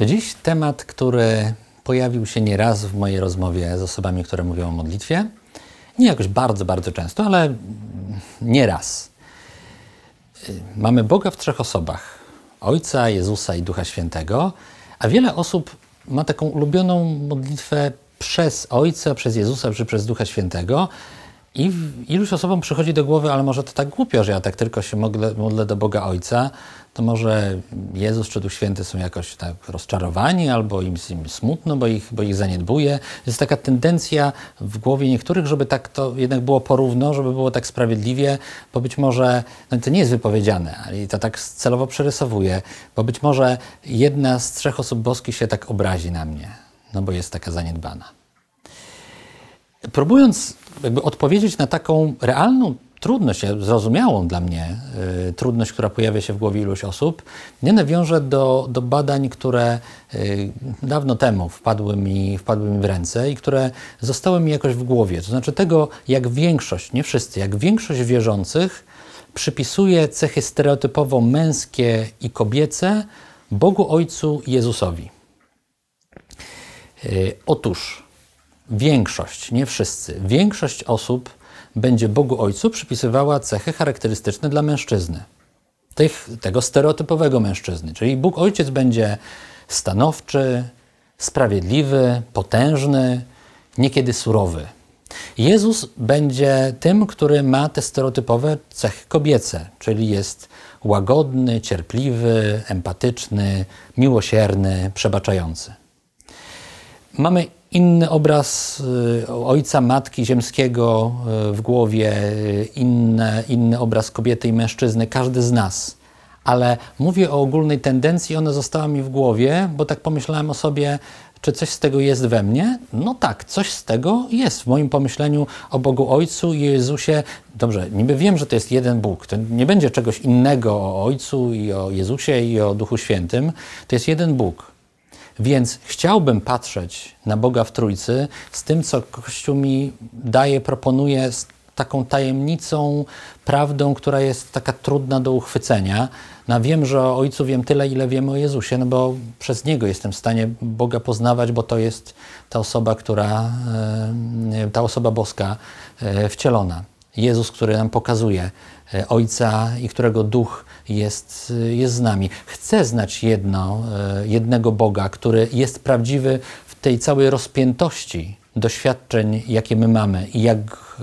To dziś temat, który pojawił się nieraz w mojej rozmowie z osobami, które mówią o modlitwie. Nie jakoś bardzo, bardzo często, ale nieraz. Mamy Boga w trzech osobach: Ojca, Jezusa i Ducha Świętego, a wiele osób ma taką ulubioną modlitwę przez Ojca, przez Jezusa czy przez Ducha Świętego. I iluś osobom przychodzi do głowy, ale może to tak głupio, że ja tak tylko się modlę, modlę do Boga Ojca, to może Jezus czy Duch Święty są jakoś tak rozczarowani albo im, im smutno, bo ich, bo ich zaniedbuje. Jest taka tendencja w głowie niektórych, żeby tak to jednak było porówno, żeby było tak sprawiedliwie, bo być może, no to nie jest wypowiedziane, ale to tak celowo przerysowuje, bo być może jedna z trzech osób boskich się tak obrazi na mnie, no bo jest taka zaniedbana. Próbując jakby odpowiedzieć na taką realną trudność, zrozumiałą dla mnie y, trudność, która pojawia się w głowie iluś osób, nie nawiążę do, do badań, które y, dawno temu wpadły mi, wpadły mi w ręce i które zostały mi jakoś w głowie. To znaczy tego, jak większość, nie wszyscy, jak większość wierzących przypisuje cechy stereotypowo męskie i kobiece Bogu Ojcu Jezusowi. Y, otóż większość, nie wszyscy, większość osób będzie Bogu Ojcu przypisywała cechy charakterystyczne dla mężczyzny. Tych, tego stereotypowego mężczyzny. Czyli Bóg Ojciec będzie stanowczy, sprawiedliwy, potężny, niekiedy surowy. Jezus będzie tym, który ma te stereotypowe cechy kobiece, czyli jest łagodny, cierpliwy, empatyczny, miłosierny, przebaczający mamy inny obraz y, ojca, matki ziemskiego y, w głowie, y, inne, inny obraz kobiety i mężczyzny, każdy z nas. Ale mówię o ogólnej tendencji, ona została mi w głowie, bo tak pomyślałem o sobie, czy coś z tego jest we mnie? No tak, coś z tego jest w moim pomyśleniu o Bogu Ojcu i Jezusie. Dobrze, niby wiem, że to jest jeden Bóg. To nie będzie czegoś innego o Ojcu i o Jezusie i o Duchu Świętym. To jest jeden Bóg. Więc chciałbym patrzeć na Boga w Trójcy z tym, co Kościół mi daje, proponuje, z taką tajemnicą, prawdą, która jest taka trudna do uchwycenia. No, wiem, że o Ojcu wiem tyle, ile wiem o Jezusie, no bo przez Niego jestem w stanie Boga poznawać, bo to jest ta osoba, która, e, ta osoba boska e, wcielona. Jezus, który nam pokazuje e, Ojca i którego Duch jest, e, jest z nami. Chcę znać jedno, e, jednego Boga, który jest prawdziwy w tej całej rozpiętości doświadczeń, jakie my mamy i jak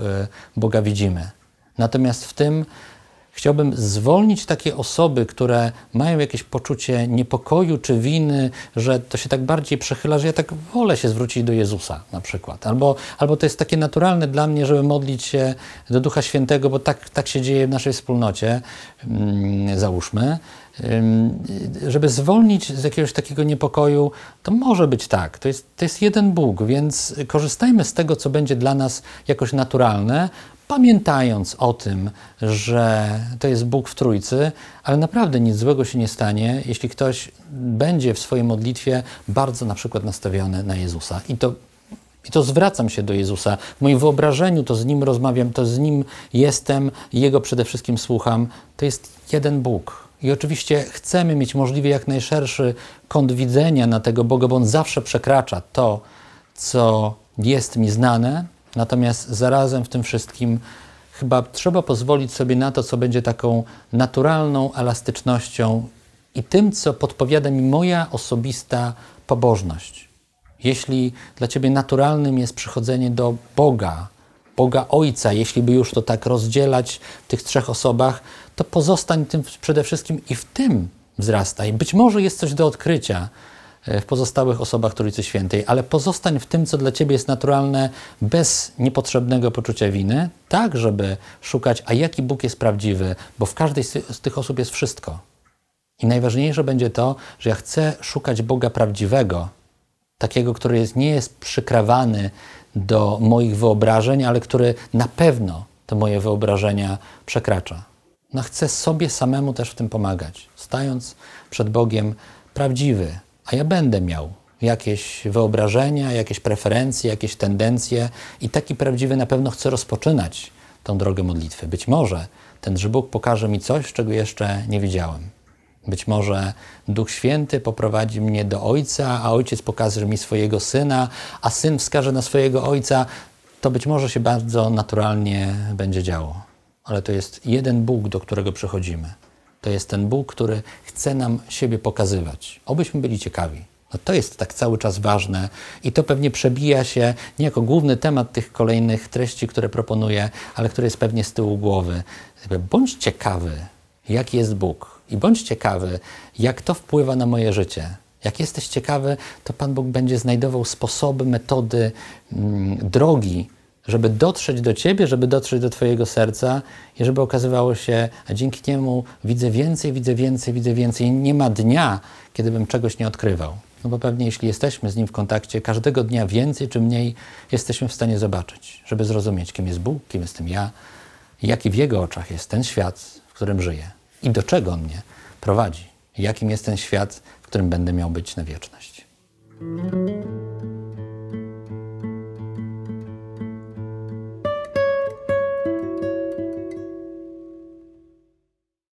Boga widzimy. Natomiast w tym Chciałbym zwolnić takie osoby, które mają jakieś poczucie niepokoju czy winy, że to się tak bardziej przechyla, że ja tak wolę się zwrócić do Jezusa na przykład. Albo, albo to jest takie naturalne dla mnie, żeby modlić się do Ducha Świętego, bo tak, tak się dzieje w naszej wspólnocie, mm, załóżmy żeby zwolnić z jakiegoś takiego niepokoju, to może być tak. To jest, to jest jeden Bóg, więc korzystajmy z tego, co będzie dla nas jakoś naturalne, pamiętając o tym, że to jest Bóg w Trójcy, ale naprawdę nic złego się nie stanie, jeśli ktoś będzie w swojej modlitwie bardzo na przykład nastawiony na Jezusa. I to i to zwracam się do Jezusa. W moim wyobrażeniu to z Nim rozmawiam, to z Nim jestem, Jego przede wszystkim słucham. To jest jeden Bóg. I oczywiście chcemy mieć możliwie jak najszerszy kąt widzenia na tego Boga, bo On zawsze przekracza to, co jest mi znane, Natomiast zarazem w tym wszystkim chyba trzeba pozwolić sobie na to, co będzie taką naturalną elastycznością i tym, co podpowiada mi moja osobista pobożność. Jeśli dla ciebie naturalnym jest przychodzenie do Boga, Boga Ojca, jeśli by już to tak rozdzielać w tych trzech osobach, to pozostań tym przede wszystkim i w tym wzrastaj. Być może jest coś do odkrycia. E, w pozostałych osobach Trójcy Świętej, ale pozostań w tym, co dla Ciebie jest naturalne, bez niepotrzebnego poczucia winy, tak, żeby szukać, a jaki Bóg jest prawdziwy, bo w każdej z tych osób jest wszystko. I najważniejsze będzie to, że ja chcę szukać Boga prawdziwego, takiego, który jest, nie jest przykrawany do moich wyobrażeń, ale który na pewno te moje wyobrażenia przekracza. No chcę sobie samemu też w tym pomagać, stając przed Bogiem prawdziwy, a ja będę miał jakieś wyobrażenia, jakieś preferencje, jakieś tendencje i taki prawdziwy na pewno chce rozpoczynać tą drogę modlitwy. Być może ten Bóg pokaże mi coś, czego jeszcze nie widziałem. Być może Duch Święty poprowadzi mnie do Ojca, a Ojciec pokaże mi swojego Syna, a Syn wskaże na swojego Ojca. To być może się bardzo naturalnie będzie działo. Ale to jest jeden Bóg, do którego przychodzimy to jest ten Bóg, który chce nam siebie pokazywać. Obyśmy byli ciekawi. No to jest tak cały czas ważne i to pewnie przebija się nie jako główny temat tych kolejnych treści, które proponuję, ale który jest pewnie z tyłu głowy. Bądź ciekawy, jaki jest Bóg i bądź ciekawy, jak to wpływa na moje życie. Jak jesteś ciekawy, to Pan Bóg będzie znajdował sposoby, metody, mm, drogi, żeby dotrzeć do Ciebie, żeby dotrzeć do Twojego serca i żeby okazywało się, a dzięki niemu widzę więcej, widzę więcej, widzę więcej. Nie ma dnia, kiedy bym czegoś nie odkrywał. No bo pewnie jeśli jesteśmy z Nim w kontakcie, każdego dnia więcej czy mniej jesteśmy w stanie zobaczyć, żeby zrozumieć, kim jest Bóg, kim jestem ja, jaki w Jego oczach jest ten świat, w którym żyję i do czego On mnie prowadzi, jakim jest ten świat, w którym będę miał być na wieczność.